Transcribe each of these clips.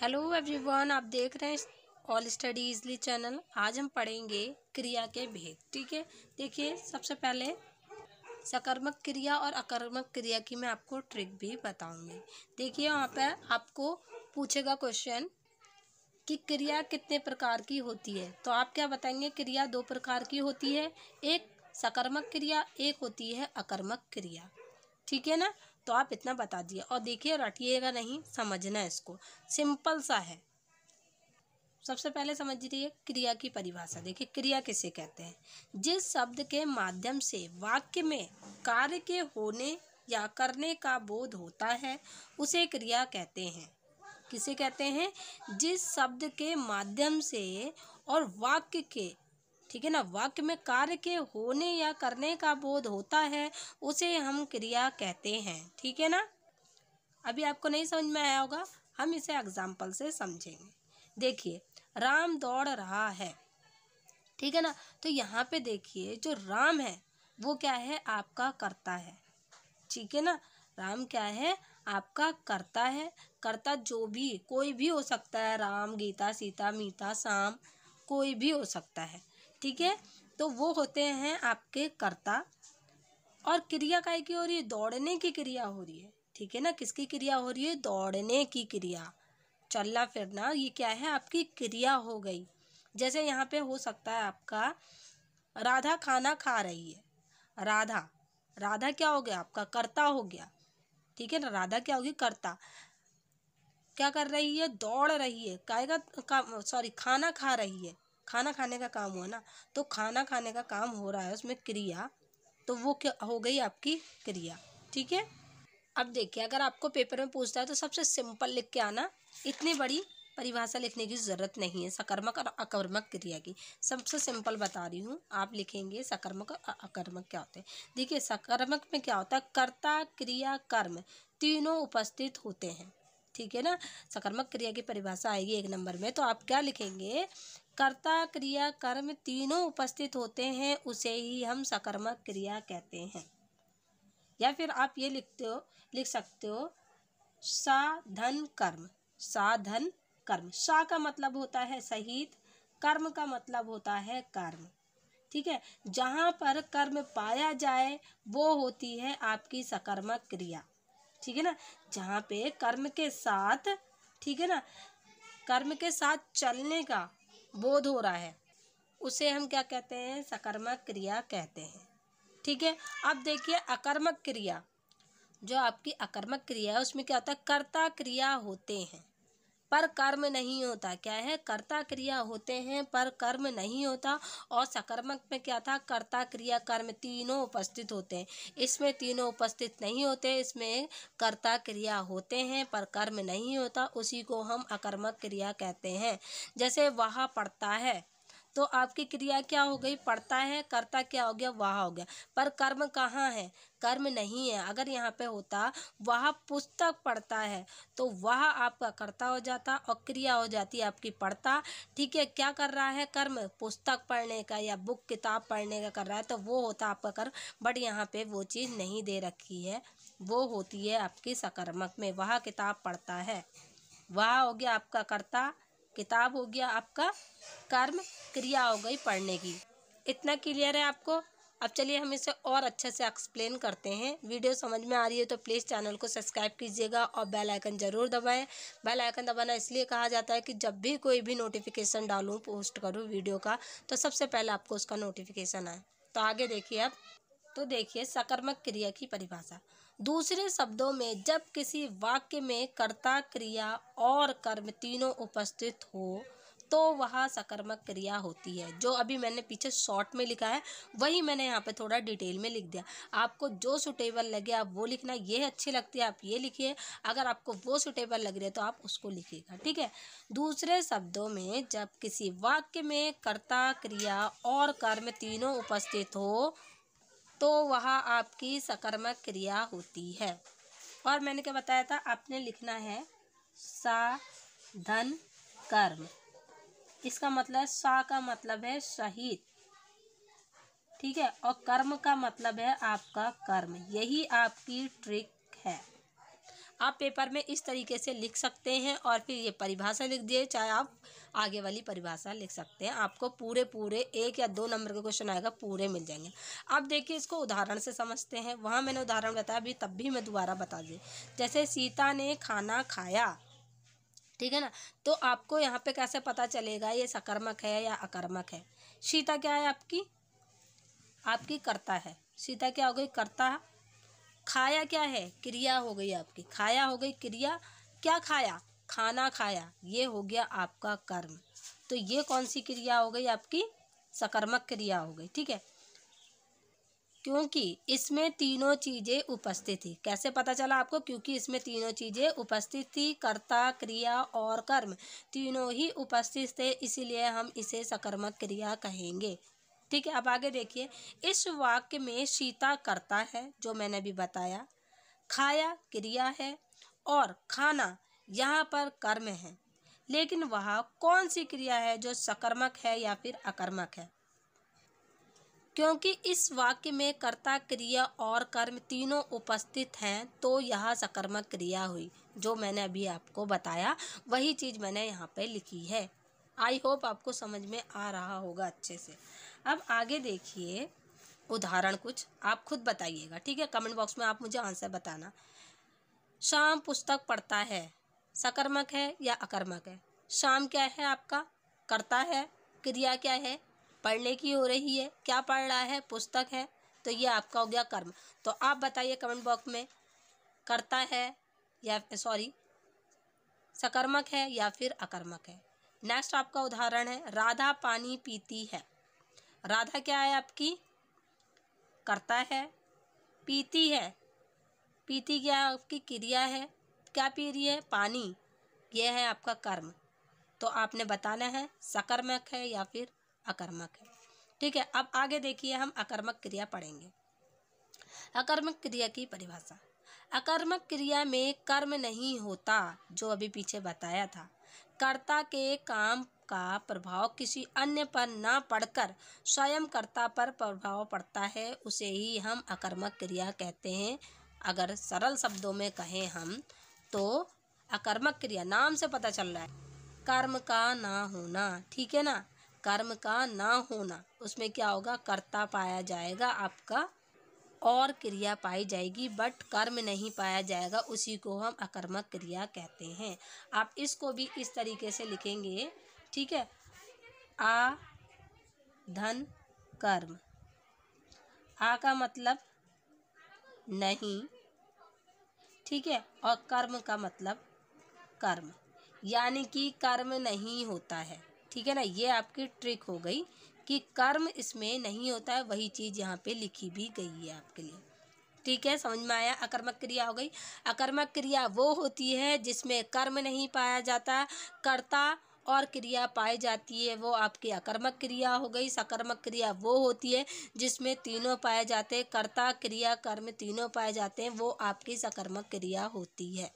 hello everyone आप देख रहे हैं ऑल स्टडी इजली चैनल आज हम पढ़ेंगे क्रिया के भेद ठीक है देखिए सबसे पहले सकर्मक क्रिया और अकर्मक क्रिया की मैं आपको ट्रिक भी बताऊंगी देखिए वहाँ पर आपको पूछेगा क्वेश्चन कि क्रिया कितने प्रकार की होती है तो आप क्या बताएंगे क्रिया दो प्रकार की होती है एक सकर्मक क्रिया एक होती है अकर्मक क्रिया ठीक है ना तो आप इतना बता दिए और देखिए रटिएगा नहीं समझना इसको सिंपल सा है सबसे पहले समझ लीजिए क्रिया की परिभाषा देखिए क्रिया किसे कहते हैं जिस शब्द के माध्यम से वाक्य में कार्य के होने या करने का बोध होता है उसे क्रिया कहते हैं किसे कहते हैं जिस शब्द के माध्यम से और वाक्य के ठीक है ना वाक्य में कार्य के होने या करने का बोध होता है उसे हम क्रिया कहते हैं ठीक है ना अभी आपको नहीं समझ में आया होगा हम इसे एग्जाम्पल से समझेंगे देखिए राम दौड़ रहा है ठीक है ना तो यहाँ पे देखिए जो राम है वो क्या है आपका करता है ठीक है ना राम क्या है आपका करता है करता जो भी कोई भी हो सकता है राम गीता सीता मीता शाम कोई भी हो सकता है ठीक है तो वो होते हैं आपके कर्ता और क्रिया काय की हो रही है दौड़ने की क्रिया हो रही है ठीक है ना किसकी क्रिया हो रही है दौड़ने की क्रिया चलना फिरना ये क्या है आपकी क्रिया हो गई जैसे यहाँ पे हो सकता है आपका राधा खाना खा रही है राधा राधा क्या हो गया आपका कर्ता हो गया ठीक है ना राधा क्या होगी कर्ता क्या कर रही है दौड़ रही है का, का, सॉरी खाना खा रही है खाना खाने का काम हुआ ना तो खाना खाने का काम हो रहा है उसमें क्रिया तो वो क्या हो गई आपकी क्रिया ठीक है अब देखिए अगर आपको पेपर में पूछता है तो सबसे सिंपल लिख के आना इतनी बड़ी परिभाषा लिखने की ज़रूरत नहीं है सकर्मक और अकर्मक क्रिया की सबसे सिंपल बता रही हूँ आप लिखेंगे सकर्मक और अकर्मक क्या होते हैं देखिए सकर्मक में क्या होता है कर्ता क्रिया कर्म तीनों उपस्थित होते हैं ठीक है ना सकर्मक क्रिया की परिभाषा आएगी एक नंबर में तो आप क्या लिखेंगे कर्ता क्रिया कर्म तीनों उपस्थित होते हैं उसे ही हम सकर्मक क्रिया कहते हैं या फिर आप ये लिखते हो लिख सकते हो साधन कर्म साधन कर्म सा का मतलब होता है सहित कर्म का मतलब होता है कर्म ठीक है जहाँ पर कर्म पाया जाए वो होती है आपकी सकर्मक क्रिया ठीक है ना जहाँ पे कर्म के साथ ठीक है ना कर्म के साथ चलने का बोध हो रहा है उसे हम क्या कहते हैं सकर्मक क्रिया कहते हैं ठीक है अब देखिए अकर्मक क्रिया जो आपकी अकर्मक क्रिया है उसमें क्या होता है कर्ता क्रिया होते हैं पर कर्म नहीं होता क्या है कर्ता क्रिया होते हैं पर कर्म नहीं होता और सकर्मक में क्या था कर्ता क्रिया कर्म तीनों उपस्थित होते हैं इसमें तीनों उपस्थित नहीं होते इसमें कर्ता क्रिया होते हैं पर कर्म नहीं होता उसी को हम अकर्मक क्रिया कहते हैं जैसे वह पढ़ता है तो आपकी क्रिया क्या हो गई पढ़ता है कर्ता क्या हो गया वहाँ हो गया पर कर्म कहाँ है कर्म नहीं है अगर यहाँ पे होता वह पुस्तक पढ़ता है तो वह आपका कर्ता हो जाता और क्रिया हो जाती आपकी पढ़ता ठीक है क्या कर रहा है कर्म पुस्तक पढ़ने का या बुक किताब पढ़ने का कर रहा है तो वो होता आपका कर्म बट यहाँ पे वो चीज़ नहीं दे रखी है वो होती है आपकी सकर्मक में वह किताब पढ़ता है वह हो गया आपका कर्ता किताब हो गया आपका कर्म क्रिया हो गई पढ़ने की इतना क्लियर है आपको अब चलिए हम इसे और अच्छे से एक्सप्लेन करते हैं वीडियो समझ में आ रही है तो प्लीज़ चैनल को सब्सक्राइब कीजिएगा और बेल आइकन ज़रूर दबाएं बेल आइकन दबाना इसलिए कहा जाता है कि जब भी कोई भी नोटिफिकेशन डालूं पोस्ट करूं वीडियो का तो सबसे पहले आपको उसका नोटिफिकेशन आए तो आगे देखिए अब तो देखिए सकर्मक क्रिया की परिभाषा दूसरे शब्दों में जब किसी वाक्य में कर्ता क्रिया और कर्म तीनों उपस्थित हो तो वह सकर्मक क्रिया होती है जो अभी मैंने पीछे शॉर्ट में लिखा है वही मैंने यहाँ पे थोड़ा डिटेल में लिख दिया आपको जो सुटेबल लगे आप वो लिखना ये अच्छी लगती है आप ये लिखिए अगर आपको वो सुटेबल लग रही है तो आप उसको लिखिएगा ठीक है दूसरे शब्दों में जब किसी वाक्य में कर्ता क्रिया और कर्म तीनों उपस्थित हो तो वह आपकी सकर्मक क्रिया होती है और मैंने क्या बताया था आपने लिखना है सा धन कर्म इसका मतलब है सा का मतलब है शहीद ठीक है और कर्म का मतलब है आपका कर्म यही आपकी ट्रिक है आप पेपर में इस तरीके से लिख सकते हैं और फिर ये परिभाषा लिख दिए चाहे आप आगे वाली परिभाषा लिख सकते हैं आपको पूरे पूरे एक या दो नंबर का क्वेश्चन आएगा पूरे मिल जाएंगे अब देखिए इसको उदाहरण से समझते हैं वहाँ मैंने उदाहरण बताया अभी तब भी मैं दोबारा बता दी जैसे सीता ने खाना खाया ठीक है ना तो आपको यहाँ पे कैसे पता चलेगा ये सकर्मक है या अकर्मक है सीता क्या है आपकी आपकी करता है सीता क्या हो गई करता है खाया क्या है क्रिया हो गई आपकी खाया हो गई क्रिया क्या खाया खाना खाया ये हो गया आपका कर्म तो ये कौन सी क्रिया हो गई आपकी सकर्मक क्रिया हो गई ठीक है क्योंकि इसमें तीनों चीज़ें उपस्थित थी कैसे पता चला आपको क्योंकि इसमें तीनों चीज़ें उपस्थित थी कर्ता क्रिया और कर्म तीनों ही उपस्थित थे इसीलिए हम इसे सकर्मक क्रिया कहेंगे ठीक है अब आगे देखिए इस वाक्य में सीता करता है जो मैंने भी बताया खाया क्रिया है और खाना यहाँ पर कर्म है लेकिन वहाँ कौन सी क्रिया है जो सकर्मक है या फिर अकर्मक है क्योंकि इस वाक्य में कर्ता क्रिया और कर्म तीनों उपस्थित हैं तो यह सकर्मक क्रिया हुई जो मैंने अभी आपको बताया वही चीज़ मैंने यहाँ पे लिखी है आई होप आपको समझ में आ रहा होगा अच्छे से अब आगे देखिए उदाहरण कुछ आप खुद बताइएगा ठीक है कमेंट बॉक्स में आप मुझे आंसर बताना शाम पुस्तक पढ़ता है सकर्मक है या अकर्मक है शाम क्या है आपका करता है क्रिया क्या है पढ़ने की हो रही है क्या पढ़ रहा है पुस्तक है तो ये आपका हो गया कर्म तो आप बताइए कमेंट बॉक्स में करता है या सॉरी सकर्मक है या फिर अकर्मक है नेक्स्ट आपका उदाहरण है राधा पानी पीती है राधा क्या है आपकी करता है पीती है पीती क्या आपकी क्रिया है क्या पी रही है पानी यह है आपका कर्म तो आपने बताना है सकर्मक है या फिर अकर्मक है ठीक है अब आगे देखिए हम अकर्मक क्रिया पढ़ेंगे अकर्मक क्रिया की परिभाषा अकर्मक क्रिया में कर्म नहीं होता जो अभी पीछे बताया था कर्ता के काम का प्रभाव किसी अन्य पर ना पड़कर स्वयं कर्ता पर प्रभाव पड़ता है उसे ही हम अकर्मक क्रिया कहते हैं अगर सरल शब्दों में कहें हम तो अकर्मक क्रिया नाम से पता चल रहा है कर्म का ना होना ठीक है ना कर्म का ना होना उसमें क्या होगा कर्ता पाया जाएगा आपका और क्रिया पाई जाएगी बट कर्म नहीं पाया जाएगा उसी को हम अकर्मक क्रिया कहते हैं आप इसको भी इस तरीके से लिखेंगे ठीक है आ धन कर्म आ का मतलब नहीं ठीक है और कर्म का मतलब कर्म यानी कि कर्म नहीं होता है ठीक है ना ये आपकी ट्रिक हो गई कि कर्म इसमें नहीं होता है वही चीज़ यहाँ पे लिखी भी गई है आपके लिए ठीक है समझ में आया अकर्मक क्रिया हो गई अकर्मक क्रिया वो होती है जिसमें कर्म नहीं पाया जाता कर्ता और क्रिया पाई जाती है वो आपकी अकर्मक क्रिया हो गई सकर्मक क्रिया वो होती है जिसमें तीनों पाए जाते हैं कर्ता क्रिया कर्म तीनों पाए जाते हैं वो आपकी सकर्मक क्रिया होती है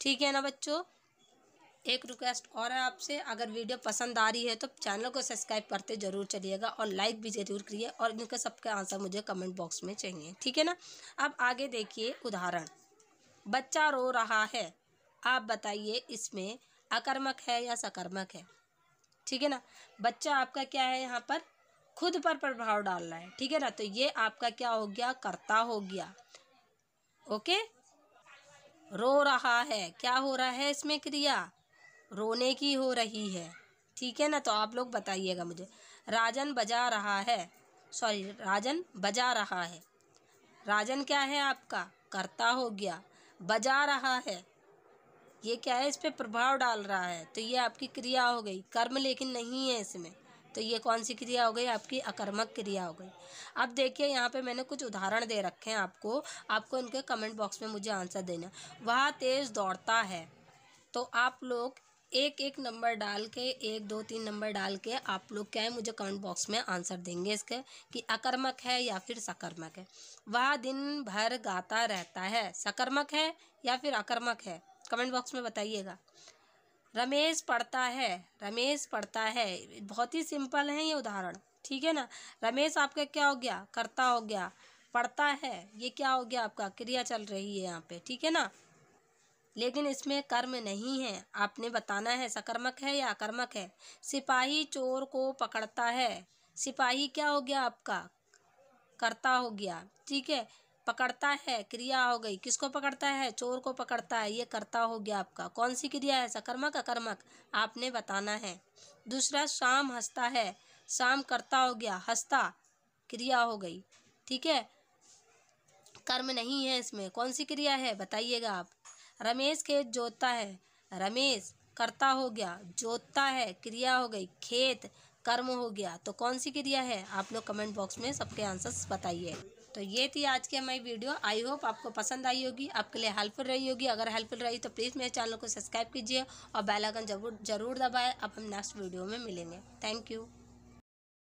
ठीक है ना बच्चों एक रिक्वेस्ट और है आपसे अगर वीडियो पसंद आ रही है तो चैनल को सब्सक्राइब करते जरूर चलिएगा और लाइक भी ज़रूर करिए और इनके सबके आंसर मुझे कमेंट बॉक्स में चाहिए ठीक है ना अब आगे देखिए उदाहरण बच्चा रो रहा है आप बताइए इसमें अकर्मक है या सकर्मक है ठीक है ना बच्चा आपका क्या है यहाँ पर खुद पर प्रभाव डाल रहा है ठीक है ना तो ये आपका क्या हो गया कर्ता हो गया ओके रो रहा है क्या हो रहा है इसमें क्रिया रोने की हो रही है ठीक है ना तो आप लोग बताइएगा मुझे राजन बजा रहा है सॉरी राजन बजा रहा है राजन क्या है आपका करता हो गया बजा रहा है ये क्या है इस पर प्रभाव डाल रहा है तो ये आपकी क्रिया हो गई कर्म लेकिन नहीं है इसमें तो ये कौन सी क्रिया हो गई आपकी अकर्मक क्रिया हो गई अब देखिए यहाँ पे मैंने कुछ उदाहरण दे रखे हैं आपको आपको इनके कमेंट बॉक्स में मुझे आंसर देना वह तेज़ दौड़ता है तो आप लोग एक एक नंबर डाल के एक दो तीन नंबर डाल के आप लोग क्या है मुझे कमेंट बॉक्स में आंसर देंगे इसके कि अकर्मक है या फिर सकर्मक है वह दिन भर गाता रहता है सकर्मक है या फिर अकर्मक है कमेंट बॉक्स में बताइएगा रमेश पढ़ता है रमेश पढ़ता है बहुत ही सिंपल है ये उदाहरण ठीक है ना रमेश आपका क्या हो गया करता हो गया पढ़ता है ये क्या हो गया आपका क्रिया चल रही है यहाँ पे ठीक है ना लेकिन इसमें कर्म नहीं है आपने बताना है सकर्मक है या अकर्मक है सिपाही चोर को पकड़ता है सिपाही क्या हो गया आपका करता हो गया ठीक है पकड़ता है क्रिया हो गई किसको पकड़ता है चोर को पकड़ता है ये करता हो गया आपका कौन सी क्रिया है सकर्मक अकर्मक आपने बताना है दूसरा शाम हंसता है शाम करता हो गया हंसता क्रिया हो गई ठीक है कर्म नहीं है इसमें कौन सी क्रिया है बताइएगा आप रमेश खेत जोतता है रमेश कर्ता हो गया जोतता है क्रिया हो गई खेत कर्म हो गया तो कौन सी क्रिया है आप लोग कमेंट बॉक्स में सबके आंसर्स बताइए तो ये थी आज की हमारी वीडियो आई होप आपको पसंद आई होगी आपके लिए हेल्पफुल रही होगी अगर हेल्पफुल रही तो प्लीज़ मेरे चैनल को सब्सक्राइब कीजिए और बेल आइकन जरूर जरूर दबाएं अब हम नेक्स्ट वीडियो में मिलेंगे थैंक यू